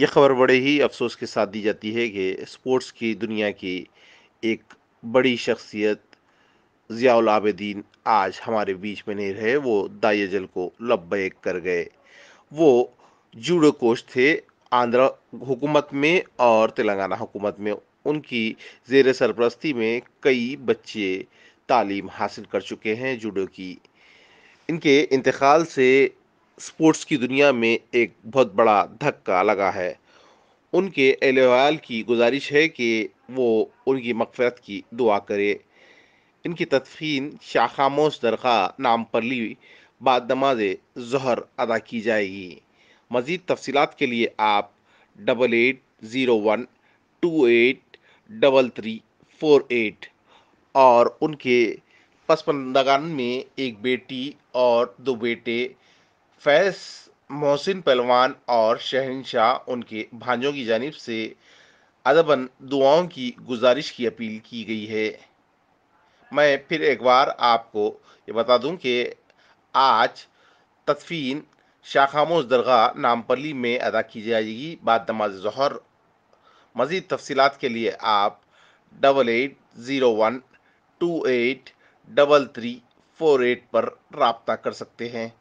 यह खबर बड़े ही अफसोस के साथ दी जाती है कि स्पोर्ट्स की दुनिया की एक बड़ी शख्सियत ज़ियाउल आज हमारे बीच में नहीं रहे वो दाइजल को लब्बैक कर गए वो जूडो कोच थे आंध्र हुकूमत में और तेलंगाना हुकूमत में उनकी जेर सरपरस्ती में कई बच्चे तालीम हासिल कर चुके हैं जूडो की इनके इंतकाल से स्पोर्ट्स की दुनिया में एक बहुत बड़ा धक्का लगा है उनके एलोयाल की गुजारिश है कि वो उनकी मकफरत की दुआ करे इनकी तदफीन शाह खामोश दरगाह नाम पर ली बाद नमाज जहर अदा की जाएगी मज़ीद तफसीत के लिए आप double eight zero one two eight double three four eight और उनके पसमंदगान में एक बेटी और दो बेटे फैज मोहसिन पहलवान और शहनशाह उनके भांजों की जानब से अदबन दुआओं की गुजारिश की अपील की गई है मैं फिर एक बार आपको ये बता दूं कि आज तदफीन शाह दरगाह नामपली में अदा की जाएगी बाद नमाज जहर मज़ीद तफसीत के लिए आप double eight zero one two eight double three four eight पर रबता कर सकते हैं